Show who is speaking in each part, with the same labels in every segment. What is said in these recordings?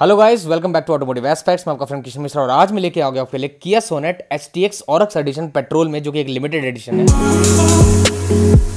Speaker 1: hello guys welcome back to automotive aspects मैं आपका friend Kishan Mishra और आज मैं लेके आ गया आपके लिए किया सोनेट एच टी एक्स और एडिशन पेट्रोल में जो कि एक लिमिटेड एडिशन है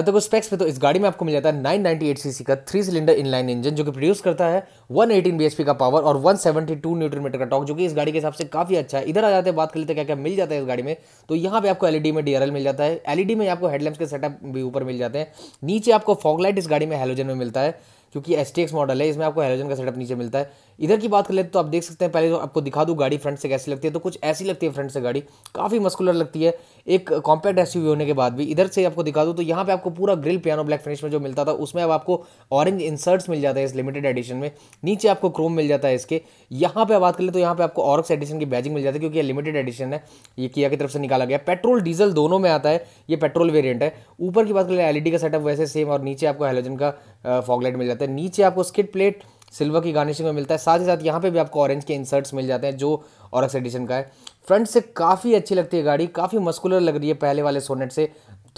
Speaker 1: जहाँ तक स्पेक्स पे तो इस गाड़ी में आपको मिल जाता है 998 सीसी का थ्री सिलेंडर इनलाइन इंजन जो कि प्रोड्यूस करता है 118 एटीन का पावर और 172 सेवेंटी मीटर का टॉक जो कि इस गाड़ी के हिसाब से काफ़ी अच्छा है इधर आ जाते हैं बात कर लेते क्या क्या मिल जाता है इस गाड़ी में तो यहाँ पे आपको एलईडी e में डीआरएल मिल जाता है एलईडी e में आपको हेडलैम्स के सेटअप भी ऊपर मिल जाते हैं नीचे आपको फॉगलाइट इस गाड़ी में हेलोजन में मिलता है क्योंकि एस मॉडल है इसमें आपको हेलोजन का सेटअप नीचे मिलता है इधर की बात कर लेते तो आप देख सकते हैं पहले तो आपको दिखा दूँ गाड़ी फ्रंट से कैसी लगती है तो कुछ ऐसी लगती है फ्रंट से गाड़ी काफ़ी मस्कुलर लगती है एक कॉम्पैक्ट एस होने के बाद भी इधर से आपको दिखा दूँ तो यहाँ पर आपको पूरा ग्रिल पियानो ब्लैक फिनिश में जो मिलता था उसमें अब आपको ऑरेंज इंसर्ट्स मिल जाता है इस लिमिटेड एडिशन में नीचे आपको क्रोम मिल जाता है इसके यहाँ पर बात कर ले तो यहाँ पर आपको ऑरक्स एडिशन की बैजिंग मिल जाती है क्योंकि ये लिमिटेड एडिशन है ये किया की तरफ से निकाला गया पेट्रोल डीजल दोनों में आता है ये पेट्रोल वेरियंट है ऊपर की बात कर ले एलईडी का सेटअप वैसे सेम और नीचे आपको हेलोजन का फॉगलाइट मिल जाता है नीचे आपको स्किट प्लेट सिल्वर की गार्निशिंग में मिलता है साथ ही साथ यहाँ पे भी आपको ऑरेंज के इंसर्ट्स मिल जाते हैं जो और एडिशन का है फ्रंट से काफ़ी अच्छी लगती है गाड़ी काफ़ी मस्कुलर लग रही है पहले वाले सोनेट से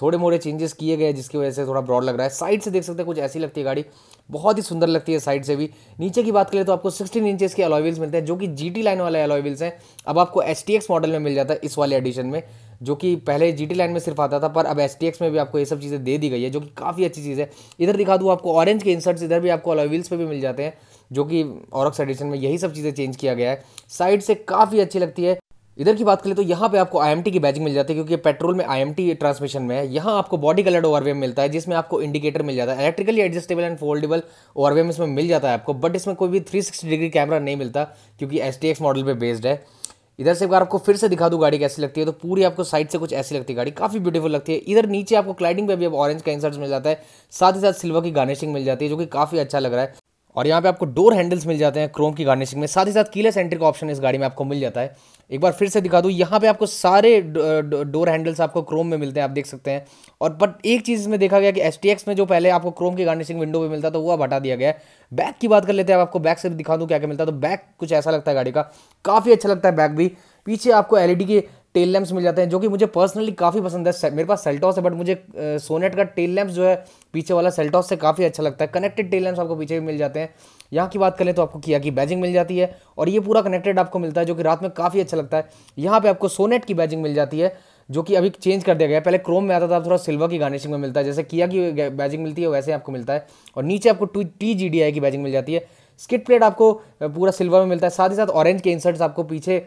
Speaker 1: थोड़े मोड़े चेंजेस किए गए जिसकी वजह से थोड़ा ब्रॉड लग रहा है साइड से देख सकते हैं कुछ ऐसी लगती है गाड़ी बहुत ही सुंदर लगती है साइड से भी नीचे की बात करें तो आपको 16 इंचेस के अलॉय व्हील्स मिलते हैं जो कि जीटी लाइन वाले अलॉय व्हील्स हैं अब आपको एस मॉडल में मिल जाता है इस वाले एडिशन में जो कि पहले जी टी लाइन में सिर्फ आता था पर अब एस टी एक्स में भी आपको ये सब चीज़ें दे दी गई है जो कि काफ़ी अच्छी चीज़ है इधर दिखा दूँ आपको ऑरेंज के इंसर्ट्स इधर भी आपको अलॉयल्स पर भी मिल जाते हैं जो कि औरक्स एडिशन में यही सब चीज़ें चेंज किया गया है साइड से काफ़ी अच्छी लगती है इधर की बात करें तो यहाँ पे आपको आई की बैजिंग मिल जाती है क्योंकि पेट्रोल में आई ट्रांसमिशन में है यहाँ आपको बॉडी कलर्ड ओवरवेम मिलता है जिसमें आपको इंडिकेटर मिल जाता है electrically adjustable and foldable ORVM इसमें मिल जाता है आपको बट इसमें कोई भी 360 डिग्री कैमरा नहीं मिलता क्योंकि एस मॉडल पर बेस्ड है इधर से अगर आपको फिर से दिखा दूँ गाड़ी कैसी लगती है तो पूरी आपको साइड से कुछ ऐसी लगती है गाड़ी काफ़ी ब्यूटीफुल लगती है इधर नीचे आपको क्लाइडिंग पे भी अब ऑरेंज का इंसर्ट मिल जाता है साथ ही साथ सिल्वर की गार्निशिंग मिल जाती है जो कि काफ़ी अच्छा लग रहा है और यहाँ पे आपको डोर हैंडल्स मिल जाते हैं क्रोम की गार्निशिंग में साथ ही साथ कीलेस एंट्री का ऑप्शन इस गाड़ी में आपको मिल जाता है एक बार फिर से दिखा दूँ यहाँ पे आपको सारे डोर हैंडल्स आपको क्रोम में मिलते हैं आप देख सकते हैं और बट एक चीज़ में देखा गया कि एस में जो पहले आपको क्रोम की गार्निशिंग विंडो पे मिलता था वो अब हटा दिया गया है बैक की बात कर लेते हैं आपको बैक से भी दिखा दूँ क्या क्या मिलता है तो बैक कुछ ऐसा लगता है गाड़ी का काफ़ी अच्छा लगता है बैक भी पीछे आपको एलईडी e के टेल लैम्प्स मिल जाते हैं जो कि मुझे पर्सनली काफ़ी पसंद है मेरे पास सेल्टॉस है बट मुझे सोनेट का टेल लैम्प्स जो है पीछे वाला सेल्टॉस से काफ़ी अच्छा लगता है कनेक्टेड टेल लैम्प्स आपको पीछे भी मिल जाते हैं यहाँ की बात करें तो आपको किया की बैजिंग मिल जाती है और ये पूरा कनेक्टेड आपको मिलता है जो कि रात में काफ़ी अच्छा लगता है यहाँ पर आपको सोनेट की बैजिंग मिल जाती है जो कि अभी चेंज कर दिया गया है पहले क्रोम में आता था थोड़ा सिल्वर की गार्निशिंग में मिलता है जैसे किया की बैजिंग मिलती है वैसे आपको मिलता है और नीचे आपको टी जी डी आई की बैजिंग मिल जाती है स्किट प्लेट आपको पूरा सिल्वर में मिलता है साथ ही साथ ऑरेंज के इंसर्ट्स आपको पीछे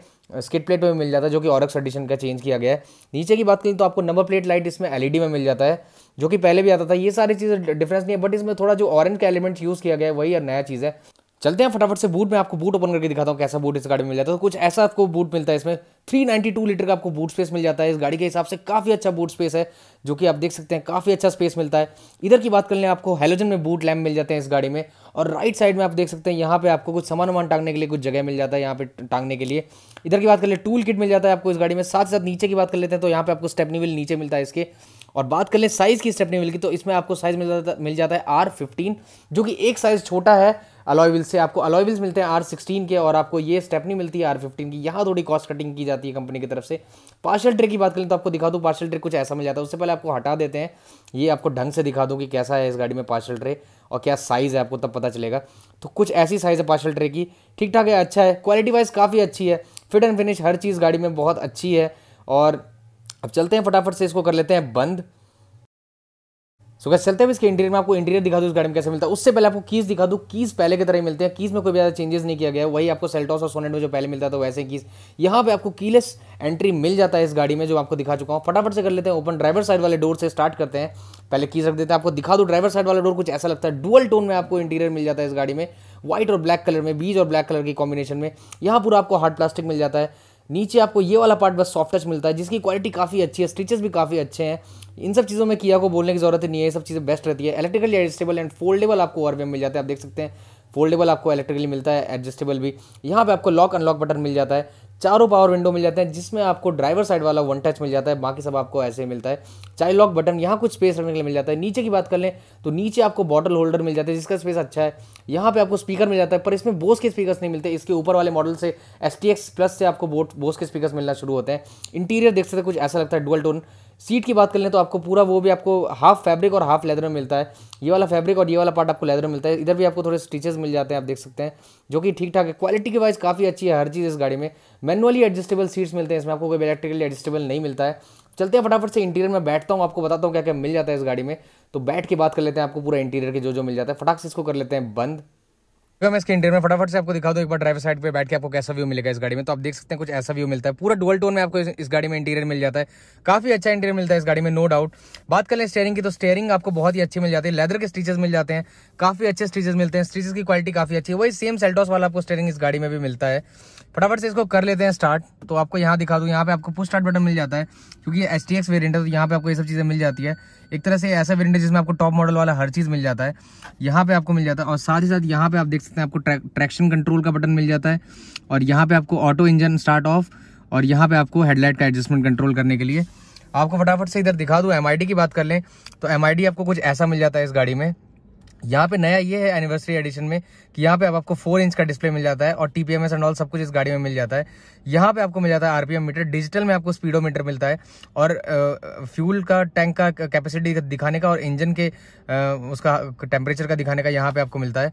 Speaker 1: स्किट प्लेट में मिल जाता है जो कि ऑरक्स एडिशन का चेंज किया गया है नीचे की बात करें तो आपको नंबर प्लेट लाइट इसमें एलईडी e में मिल जाता है जो कि पहले भी आता था ये सारी चीज़ें डिफरेंस नहीं है बट इसमें थोड़ा जो ऑरेंज का एलिमेंट यूज़ किया गया है वही नया चीज़ है चलते हैं फटाफट से बूट में आपको बूट ओपन करके दिखाता हूँ कैसा बूट इस गाड़ी में मिल जाता है तो कुछ ऐसा आपको बूट मिलता है इसमें 392 लीटर का आपको बूट स्पेस मिल जाता है इस गाड़ी के हिसाब से काफ़ी अच्छा बूट स्पेस है जो कि आप देख सकते हैं काफ़ी अच्छा स्पेस मिलता है इधर की बात कर लें आपको हेलोजन में बूट लैम्प मिल जाते हैं इस गाड़ी में और राइट साइड में आप देख सकते हैं यहाँ पे आपको कुछ सामान वामान टांगने के लिए कुछ जगह मिल जाता है यहाँ पे टांगने के लिए इधर की बात कर ले टूल किट मिल जाता है आपको इस गाड़ी में साथ साथ नीचे की बात कर लेते हैं तो यहाँ पे आपको स्टेपनी व्हील नीचे मिलता है इसके और बात कर लें साइज़ की स्टेपनी व्हील की तो इसमें आपको साइज़ मिल जाता मिल जाता है आर फिफ्टीन जो कि एक साइज़ छोटा है अलॉय व्हील से आपको अलॉय व्हील्स मिलते हैं आर सिक्सटीन के और आपको ये स्टेपनी मिलती है आर फिफ्टीन की यहाँ थोड़ी कॉस्ट कटिंग की जाती है कंपनी की तरफ से पार्शल ट्रे की बात करें तो आपको दिखा दूँ पार्शल ट्रे कुछ ऐसा मिल जाता है उससे पहले आपको हटा देते हैं ये आपको ढंग से दिखा दूँ कि कैसा है इस गाड़ी में पार्शल ट्रे और क्या साइज़ है आपको तब पता चलेगा तो कुछ ऐसी साइज़ है पार्शल ट्रे की ठीक ठाक है अच्छा है क्वालिटी वाइज काफ़ी अच्छी है फिट एंड फिनिश हर चीज़ गाड़ी में बहुत अच्छी है और अब चलते हैं फटाफट से इसको कर लेते हैं बंद सो so, चलते हैं इसके इंटीरियर में आपको इंटीरियर दिखा दूँ इस गाड़ी में कैसे मिलता है उससे पहले आपको कीज दिखा दूँ कीज पहले की तरह ही मिलते हैं कीज में कोई ज़्यादा चेंजेस नहीं किया गया वही आपको सेल्टॉस और सोनेट में जो पहले मिलता था वैसे कीज यहाँ पे आपको कीलेस एंट्री मिल जाता है इस गाड़ी में जो आपको दिखा चुका हूँ फटाफट से कर लेते हैं ओपन ड्राइवर साइड वाले डोर से स्टार्ट करते हैं पहले कीज रख देते हैं आपको दिखा दूँ ड्राइवर साइड वाला डोर कुछ ऐसा लगता है डुअल टोन में आपको इंटीरियर मिल जाता है इस गाड़ी में व्हाइट और ब्लैक कलर में बीज और ब्लैक कलर की कॉम्बिनेशन में यहाँ पूरा आपको हार्ड प्लास्टिक मिल जाता है नीचे आपको ये वाला पार्ट बस सॉफ्ट टच मिलता है जिसकी क्वालिटी काफ़ी अच्छी है स्टिचेस भी काफ़ी अच्छे हैं इन सब चीज़ों में किया को बोलने की जरूरत नहीं है ये सब चीज़ें बेस्ट रहती है इलेक्ट्रिकली एडजस्टेबल एंड फोल्डेबल आपको और में मिल जाता है आप देख सकते हैं फोल्डेबल आपको इलेक्ट्रिकली मिलता है एडजस्टेबल भी यहाँ पे आपको लॉक अनलॉक बटन मिल जाता है चारों पावर विंडो मिल जाते हैं जिसमें आपको ड्राइवर साइड वाला वन टच मिल जाता है बाकी सब आपको ऐसे ही मिलता है चाइल्ड लॉक बटन यहाँ कुछ स्पेस रखने के लिए मिल जाता है नीचे की बात कर लें तो नीचे आपको बॉटल होल्डर मिल जाता है जिसका स्पेस अच्छा है यहाँ पे आपको स्पीकर मिल जाता है पर इसमें बोस के स्पीकर नहीं मिलते इसके ऊपर वाले मॉडल से एस प्लस से आपको बोट बोस के स्पीकर मिलना शुरू होते हैं इंटीरियर देख सकते कुछ ऐसा लगता है डुअल टोन सीट की बात कर लें तो आपको पूरा वो भी आपको हाफ फैब्रिक और हाफ लेदर में मिलता है ये वाला फैब्रिक और ये वाला पार्ट आपको लेदर में मिलता है इधर भी आपको थोड़े स्टिचेस मिल जाते हैं आप देख सकते हैं जो कि ठीक ठाक है क्वालिटी के वाइज काफ़ी अच्छी है हर चीज़ इस गाड़ी में मैनुअली एडजस्टेबल सीट्स मिलते हैं इसमें आपको कोई इलेक्ट्रिकली एडजस्टेबल नहीं मिलता है चलते हैं फटाफट से इंटीरियर में बैठता हूँ आपको बताता हूँ क्या क्या मिल जाता है इस गाड़ी में तो बैठ के बात कर लेते हैं आपको पूरा इंटीरियर के जो जो मिल जाता है फटाक से इसको कर लेते हैं बंद तो मैं इसके इंटर में फटाफट से आपको दिखा दो एक बार ड्राइवर साइड पे बैठ के आपको कैसा व्यू मिलेगा इस गाड़ी में तो आप देख सकते हैं कुछ ऐसा व्यू मिलता है पूरा डुअल टोन में आपको इस गाड़ी में इंटीरियर मिल जाता है काफी अच्छा इंटीरियर मिलता है इस गाड़ी में नो डाउट बात करें स्टेयरिंग की तो स्टेयरिंग आपको बहुत ही अच्छी मिल जाती है लेदर के स्टीचेस मिल जाते हैं काफी अच्छे स्टीचेस मिलते हैं स्टीचेस की क्वालिटी काफी अच्छी है वही सेम सेल्टॉस वाला आपको स्टेयरिंग इस गाड़ी में भी मिलता है फटाफट से इसको कर लेते हैं स्टार्ट तो आपको यहाँ दिखा दूँ यहाँ पे आपको पुश स्टार्ट बटन मिल जाता है क्योंकि एस टी एक्स वेरियंट है तो यहाँ पे आपको ये सब चीज़ें मिल जाती है एक तरह से ऐसा वेरियंट है जिसमें आपको टॉप मॉडल वाला हर चीज़ मिल जाता है यहाँ पे आपको मिल जाता है और साथ ही साथ यहाँ पे आप देख सकते हैं आपको ट्रैक्शन कंट्रोल का बटन मिल जाता है और यहाँ पे आपको ऑटो इंजन स्टार्ट ऑफ और यहाँ पे आपको हेडलाइट का एडजस्टमेंट कंट्रोल करने के लिए आपको फटाफट से इधर दिखा दूँ एम की बात कर लें तो एम आपको कुछ ऐसा मिल जाता है इस गाड़ी में यहाँ पे नया ये है एनिवर्सरी एडिशन में कि यहाँ पे अब आपको फोर इंच का डिस्प्ले मिल जाता है और टीपीएमएस एंड ऑल सब कुछ इस गाड़ी में मिल जाता है यहाँ पे आपको मिल जाता है आरपीएम मीटर डिजिटल में आपको स्पीडोमीटर मिलता है और फ्यूल का टैंक का कैपेसिटी दिखाने का और इंजन के उसका टेम्परेचर का दिखाने का यहाँ पे आपको मिलता है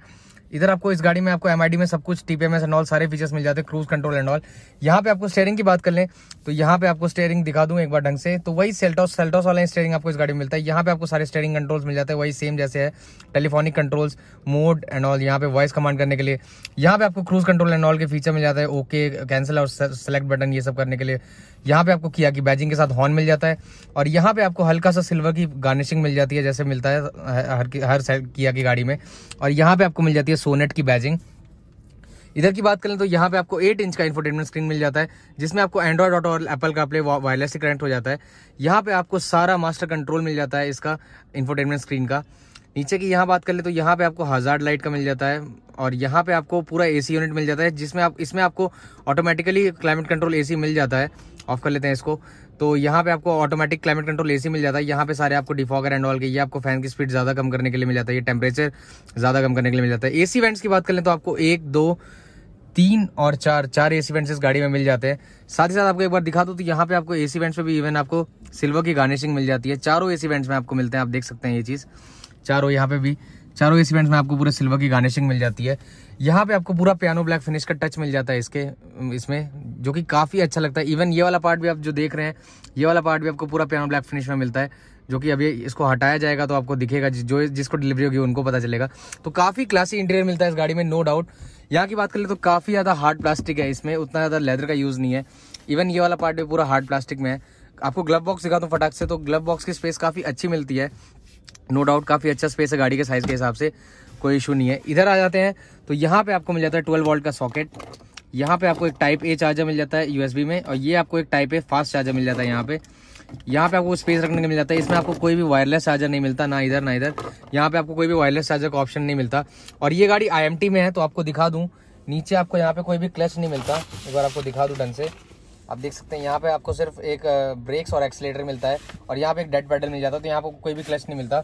Speaker 1: इधर आपको इस गाड़ी में आपको एम में सब कुछ टीपीएमएस एंड ऑल सारे फीचर्स मिल जाते हैं क्रूज कंट्रोल एंड ऑल यहाँ पे आपको स्टेयरिंग की बात कर लें तो यहाँ पे आपको स्टेयरिंग दिखा दूँ एक बार ढंग से तो वही सेल्टॉस सेल्टॉस वाला स्टेयरिंग आपको इस गाड़ी में मिलता है यहाँ पे आपको सारे स्टेयरिंग कंट्रोल्स मिल जाते हैं वही सेम जैसे है telephonic controls mode and all यहाँ पे वॉइस कमांड करने के लिए यहाँ पे आपको क्रूज कंट्रोल एंड ऑल के फीचर मिल जाता है ओके कैंसिल और सेलेक्ट बटन ये सब करने के लिए यहाँ पे आपको किया कि बैजिंग के साथ हॉर्न मिल जाता है और यहाँ पे आपको हल्का सा सिल्वर की गार्निशिंग मिल जाती है जैसे मिलता है हर हर किया की गाड़ी में और यहाँ पे आपको मिल जाती है सोनेट की बैजिंग इधर की बात करें तो यहाँ पे आपको 8 इंच का इंफोटेनमेंट स्क्रीन मिल जाता है जिसमें आपको एंड्रॉयड ऑटो और एप्पल का प्ले वायरलेस से कनेक्ट हो जाता है यहाँ पे आपको सारा मास्टर कंट्रोल मिल जाता है इसका इंफोटेनमेंट स्क्रीन का नीचे की यहाँ बात कर ले तो यहाँ पे आपको हज़ार्ड लाइट का मिल जाता है और यहाँ पे आपको पूरा एसी यूनिट मिल जाता है जिसमें आप इसमें आपको ऑटोमेटिकली क्लाइमेट कंट्रोल एसी मिल जाता है ऑफ कर लेते हैं इसको तो यहाँ पे आपको ऑटोमेटिक क्लाइमेट कंट्रोल एसी मिल जाता है यहाँ पे सारे आपको डिफॉगर एंड ऑल के ये आपको फैन की स्पीड ज़्यादा कम करने के लिए मिल जाता है ये टेम्परेचर ज़्यादा कम करने के लिए मिल जाता है एसी वेंट्स की बात कर लें तो आपको एक दो तीन और चार चार एसी वेंट्स इस गाड़ी में मिल जाते हैं साथ ही साथ आपको एक बार दिखा दो तो यहाँ पे आपको एसी वेंट्स पे भी इवन आपको सिल्वर की गार्निशिंग मिल जाती है चारों एसी वेंट्स में आपको मिलते हैं आप देख सकते हैं ये चीज़ चारों यहाँ पे भी चारों ए में आपको पूरे सिल्वर की गार्निशिंग मिल जाती है यहाँ पे आपको पूरा पियानो ब्लैक फिनिश का टच मिल जाता है इसके इसमें जो कि काफ़ी अच्छा लगता है इवन ये वाला पार्ट भी आप जो देख रहे हैं ये वाला पार्ट भी आपको पूरा पियानो ब्लैक फिनिश में मिलता है जो कि अभी इसको हटाया जाएगा तो आपको दिखेगा जो जिसको डिलीवरी होगी उनको पता चलेगा तो काफ़ी क्लासी इंटीरियर मिलता है इस गाड़ी में नो डाउट यहाँ की बात करें तो काफ़ी ज़्यादा हार्ड प्लास्टिक है इसमें उतना ज़्यादा लेदर का यूज़ नहीं है इवन ये वाला पार्ट भी पूरा हार्ड प्लास्टिक में है आपको ग्लव बॉक्स दिखा दूँ फटाक से तो ग्लव बॉक्स की स्पेस काफ़ी अच्छी मिलती है नो डाउट काफ़ी अच्छा स्पेस है गाड़ी के साइज़ के हिसाब से कोई इशू नहीं है इधर आ जाते हैं तो यहाँ पे आपको मिल जाता है ट्वेल्व वोल्ट का सॉकेट यहाँ पे आपको एक टाइप ए चार्जर मिल जाता है यूएसबी में और ये आपको एक टाइप ए फास्ट चार्जर मिल जाता है यहाँ पे यहाँ पे आपको स्पेस रखने का मिल जाता है इसमें आपको कोई भी वायरलेस चार्जर नहीं मिलता ना इधर ना इधर यहाँ पे आपको कोई भी वायरलेस चार्जर का ऑप्शन नहीं मिलता और ये गाड़ी आई में है तो आपको दिखा दूँ नीचे आपको यहाँ पे कोई भी क्लच नहीं मिलता एक बार आपको दिखा दूँ ढंग से आप देख सकते हैं यहाँ पे आपको सिर्फ एक ब्रेक्स और एक्सलेटर मिलता है और यहाँ पे एक डेड पेडल मिल जाता है तो यहाँ आपको कोई भी क्लच नहीं मिलता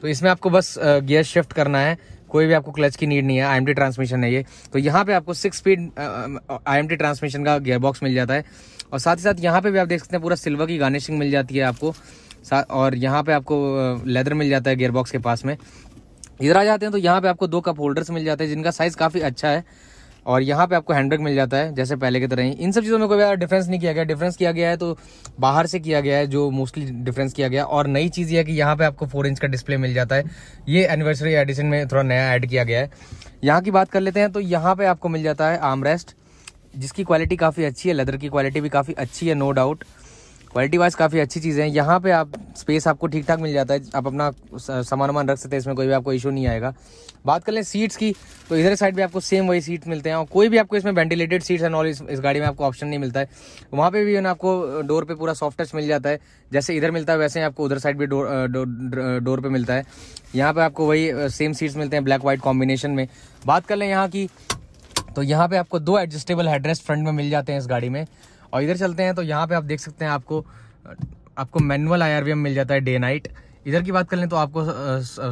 Speaker 1: तो इसमें आपको बस गियर शिफ्ट करना है कोई भी आपको क्लच की नीड नहीं है आई ट्रांसमिशन है ये तो यहाँ पे आपको सिक्स स्पीड आई ट्रांसमिशन का गियर बॉक्स मिल जाता है और साथ ही साथ यहाँ पे भी आप देख सकते हैं पूरा सिल्वर की गार्निशिंग मिल जाती है आपको और यहाँ पे आपको लेदर मिल जाता है गियर बॉक्स के पास में इधर आ जाते हैं तो यहाँ पे आपको दो कप होल्डर्स मिल जाते हैं जिनका साइज़ काफ़ी अच्छा है और यहाँ पे आपको हैंड मिल जाता है जैसे पहले की तरह ही इन सब चीज़ों में कोई डिफरेंस नहीं किया गया डिफरेंस किया गया है तो बाहर से किया गया है जो मोस्टली डिफरेंस किया गया और नई चीज़ यह है कि यहाँ पे आपको फोर इंच का डिस्प्ले मिल जाता है ये एनिवर्सरी एडिशन में थोड़ा नया ऐड किया गया है यहाँ की बात कर लेते हैं तो यहाँ पर आपको मिल जाता है आर्म जिसकी क्वालिटी काफ़ी अच्छी है लेदर की क्वालिटी भी काफ़ी अच्छी है नो डाउट क्वालिटी वाइज काफ़ी अच्छी चीज़ है यहाँ पे आप स्पेस आपको ठीक ठाक मिल जाता है आप अपना सामान वामान रख सकते हैं इसमें कोई भी आपको इशू नहीं आएगा बात कर लें सीट्स की तो इधर साइड भी आपको सेम वही सीट मिलते हैं और कोई भी आपको इसमें वेंटिलेटेड सीट्स एंड ऑल इस, इस गाड़ी में आपको ऑप्शन नहीं मिलता है वहाँ पे भी ना आपको डोर पे पूरा सॉफ्ट टच मिल जाता है जैसे इधर मिलता है वैसे ही आपको उधर साइड भी डोर पर डोर पे मिलता है यहाँ पे आपको वही सेम सीट्स मिलते हैं ब्लैक वाइट कॉम्बिनेशन में बात कर लें यहाँ की तो यहाँ पे आपको दो एडजस्टेबल हेडरेस्ट फ्रंट में मिल जाते हैं इस गाड़ी में और इधर चलते हैं तो यहाँ पे आप देख सकते हैं आपको आपको मैनुअल आई मिल जाता है डे नाइट इधर की बात कर लें तो आपको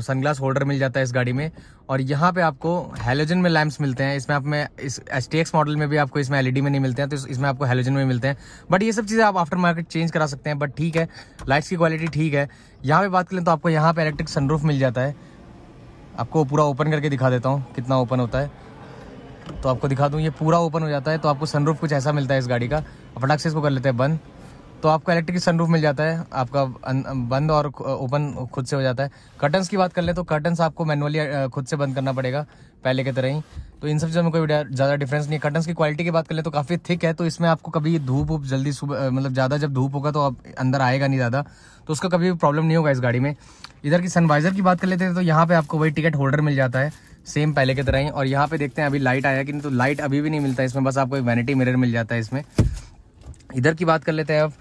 Speaker 1: सनग्लास होल्डर मिल जाता है इस गाड़ी में और यहाँ पे आपको हेलोजन में लैम्प्स मिलते हैं इसमें आप में इस एस मॉडल में भी आपको इसमें एलईडी e में नहीं मिलते हैं तो इसमें आपको हेलोजन में मिलते हैं बट ये सब चीज़ें आप आफ्टर मार्केट चेंज करा सकते हैं बट ठीक है लाइट्स की क्वालिटी ठीक है यहाँ पर बात कर लें तो आपको यहाँ पर इलेक्ट्रिक सनरूफ मिल जाता है आपको पूरा ओपन करके दिखा देता हूँ कितना ओपन होता है तो आपको दिखा दूँ ये पूरा ओपन हो जाता है तो आपको सनरूफ कुछ ऐसा मिलता है इस गाड़ी का फटाक से इसको कर लेते हैं बंद तो आपका इलेक्ट्रिक सनरूफ मिल जाता है आपका बंद और ओपन खुद से हो जाता है कर्टन्स की बात कर ले तो कर्टन्स आपको मैनुअली खुद से बंद करना पड़ेगा पहले की तरह ही तो इन सब चीज़ों में कोई ज़्यादा डिफरेंस नहीं है कर्टन्स की क्वालिटी की बात कर ले तो काफ़ी थिक है तो इसमें आपको कभी धूप उप जल्दी सुबह मतलब ज़्यादा जब धूप होगा तो आप अंदर आएगा नहीं ज़्यादा तो उसका कभी प्रॉब्लम नहीं होगा इस गाड़ी में इधर की सनवाइज़र की बात कर लेते हैं तो यहाँ पर आपको वही टिकट होल्डर मिल जाता है सेम पहले की तरह ही और यहाँ पे देखते हैं अभी लाइट आया कि नहीं तो लाइट अभी भी नहीं मिलता इसमें बस आपको एक वैनिटी मिरर मिल जाता है इसमें इधर की बात कर लेते हैं अब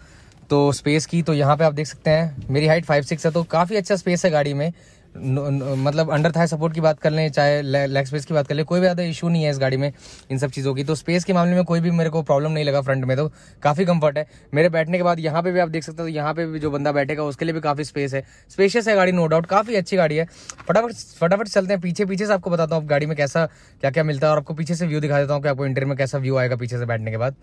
Speaker 1: तो स्पेस की तो यहाँ पे आप देख सकते हैं मेरी हाइट फाइव सिक्स है तो काफ़ी अच्छा स्पेस है गाड़ी में मतलब अंडर थाई सपोर्ट की बात कर लें चाहे लेग स्पेस की बात कर लें कोई भी ज़्यादा इशू नहीं है इस गाड़ी में इन सब चीज़ों की तो स्पेस के मामले में कोई भी मेरे को प्रॉब्लम नहीं लगा फ्रंट में तो काफ़ी कंफर्ट है मेरे बैठने के बाद यहाँ पे भी आप देख सकते हो तो यहाँ पे भी जो बंदा बैठेगा उसके लिए भी काफ़ी स्पेस है स्पेशियस है गाड़ी नो डाउट काफ़ी अच्छी गाड़ी है फटाफट फटाफट चलते हैं पीछे पीछे से आपको बताता हूँ आप गाड़ी में कैसा क्या क्या मिलता है और आपको पीछे से व्यू दिखा देता हूँ कि आपको इंटरव्यू में कैसा व्यू आएगा पीछे से बैठने के बाद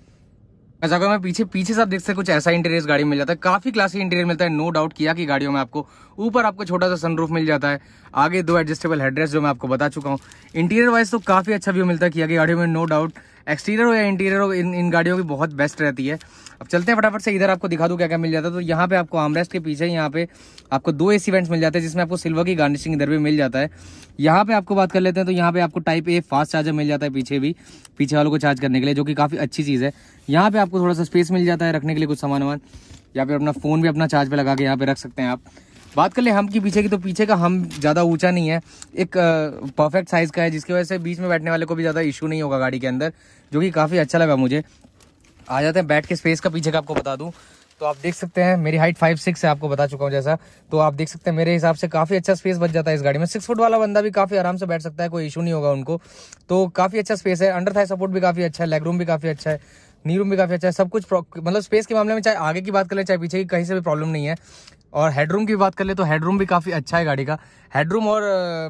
Speaker 1: ऐसा मैं पीछे पीछे सब देख सकते कुछ ऐसा इंटीरियर गाड़ी मिल जाता है काफी क्लासी इंटीरियर मिलता है नो डाउट किया कि गाड़ियों में आपको ऊपर आपको छोटा सा सनरूफ मिल जाता है आगे दो एडजस्टेबल हेड्रेस जो मैं आपको बता चुका हूँ इंटीरियर वाइज तो काफी अच्छा व्यू मिलता है किया कि गाड़ियों में नो डाउट एक्सटीरियर हो या इंटीरियर हो इन इन गाड़ियों की बहुत बेस्ट रहती है अब चलते हैं फटाफट से इधर आपको दिखा दूँ क्या क्या मिल जाता है तो यहाँ पे आपको आमरेस्ट के पीछे यहाँ पे आपको दो ए सी मिल जाते हैं जिसमें आपको सिल्वर की गार्निशिंग इधर भी मिल जाता है यहाँ पे आपको बात कर लेते हैं तो यहाँ पे आपको टाइप ए फास्ट चार्जर मिल जाता है पीछे भी पीछे वालों को चार्ज करने के लिए जो कि काफ़ी अच्छी चीज़ है यहाँ पे आपको थोड़ा सा स्पेस मिल जाता है रखने के लिए कुछ सामान वामान यहाँ फिर अपना फ़ोन भी अपना चार्ज पे लगा के यहाँ पे रख सकते हैं आप बात कर ले हम की पीछे की तो पीछे का हम ज़्यादा ऊंचा नहीं है एक परफेक्ट साइज़ का है जिसकी वजह से बीच में बैठने वाले को भी ज़्यादा इशू नहीं होगा गाड़ी के अंदर जो कि काफ़ी अच्छा लगा मुझे आ जाते हैं बैठ के स्पेस का पीछे का आपको बता दूं तो आप देख सकते हैं मेरी हाइट फाइव सिक्स है आपको बता चुका हूं जैसा तो आप देख सकते हैं मेरे हिसाब से काफ़ी अच्छा स्पेस बच जाता है इस गाड़ी में सिक्स फुट वाला बंदा भी काफ़ी आराम से बैठ सकता है कोई इशू नहीं होगा उनको तो काफ़ी अच्छा स्पेस है अंडर थाई सपोर्ट भी काफ़ी अच्छा है लेग रूम भी काफ़ी अच्छा है नी रूम भी काफ़ी अच्छा है सब कुछ मतलब स्पेस के मामले में चाहे आगे की बात करें चाहे पीछे की कहीं से भी प्रॉब्लम नहीं है और हेडरूम की बात कर ले तो हेडरूम भी काफ़ी अच्छा है गाड़ी का हेडरूम और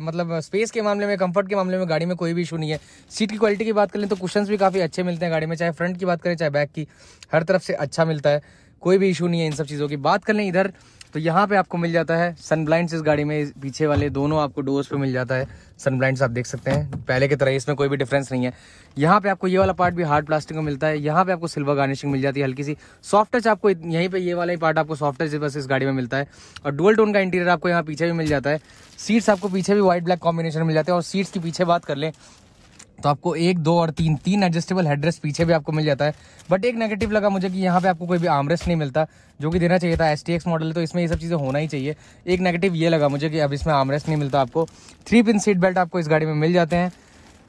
Speaker 1: मतलब स्पेस के मामले में कंफर्ट के मामले में गाड़ी में कोई भी इशू नहीं है सीट की क्वालिटी की बात कर लें तो कुशंस भी काफ़ी अच्छे मिलते हैं गाड़ी में चाहे फ्रंट की बात करें चाहे बैक की हर तरफ से अच्छा मिलता है कोई भी इशू नहीं है इन सब चीज़ों की बात कर लें इधर तो यहाँ पे आपको मिल जाता है सन ब्लाइंड्स इस गाड़ी में पीछे वाले दोनों आपको डोर्स पे मिल जाता है सन ब्लाइंड्स आप देख सकते हैं पहले की तरह इसमें कोई भी डिफरेंस नहीं है यहाँ पे आपको ये वाला पार्ट भी हार्ड प्लास्टिक में मिलता है यहाँ पे आपको सिल्वर गार्निशिंग मिल जाती है हल्की सी सॉफ्ट टच आपको यहीं पर ये वाला ही पार्ट आपको सॉफ्ट टच बस इस गाड़ी में मिलता है और डुअल टोन का इंटीरियर आपको यहाँ पीछे भी मिल जाता है सीट्स आपको पीछे भी व्हाइट ब्लैक कॉम्बिनेशन मिल जाते हैं और सीट्स के पीछे बात कर लें तो आपको एक दो और तीन तीन एडजस्टेबल हेडरेस्ट पीछे भी आपको मिल जाता है बट एक नेगेटिव लगा मुझे कि यहाँ पे आपको कोई भी आमरेस्ट नहीं मिलता जो कि देना चाहिए था एस मॉडल तो इसमें ये सब चीज़ें होना ही चाहिए एक नेगेटिव ये लगा मुझे कि अब इसमें आमरेस्ट नहीं मिलता आपको थ्री पिन सीट बेल्ट आपको इस गाड़ी में मिल जाते हैं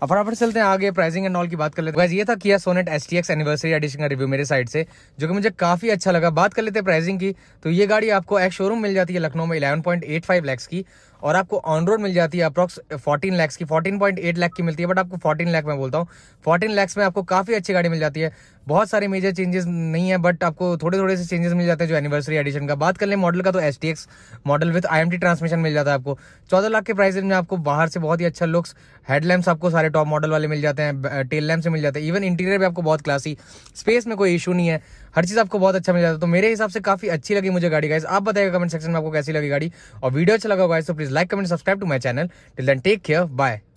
Speaker 1: अब फटाफट चलते हैं आगे प्राइसिंग एंड ऑल की बात कर लेते हैं ये था Kia Sonet S T X anniversary edition का रिव्यू मेरे साइड से जो कि मुझे काफी अच्छा लगा बात कर लेते हैं प्राइसिंग की तो ये गाड़ी आपको एक शोरूम मिल जाती है लखनऊ में eleven point eight five lakhs की और आपको ऑन रोड मिल जाती है अप्रॉक्स 14 लैक्स की 14.8 लाख की मिलती है बट आपको 14 लाख में बोलता हूँ 14 लैक्स में आपको काफ़ी अच्छी गाड़ी मिल जाती है बहुत सारे मेजर चेंजेस नहीं है बट आपको थोड़े थोड़े से चेंजेस मिल जाते हैं जो एनिवर्सरी एडिशन का बात कर ले मॉडल का तो S model with I transmission मिल जाता है आपको चौदह लाख के प्राइस में आपको बाहर से बहुत ही अच्छा लुक्स हेडलैम्प्स आपको सारे टॉप मॉडल वाले मिल जाते हैं टेल लैम्प से मिल जाते हैं इवन इंटीरियर भी आपको बहुत क्लासी स्पेस में कोई इशू नहीं है हर चीज़ आपको बहुत अच्छा मिल जाता है तो मेरे हिसाब से काफी अच्छी लगी मुझे गाड़ी गाइस आप बताएगा कमेंट सेक्शन में आपको कैसी लगी गाड़ी और वीडियो अच्छा लगा गाइस तो please like comment subscribe to my channel till then take care bye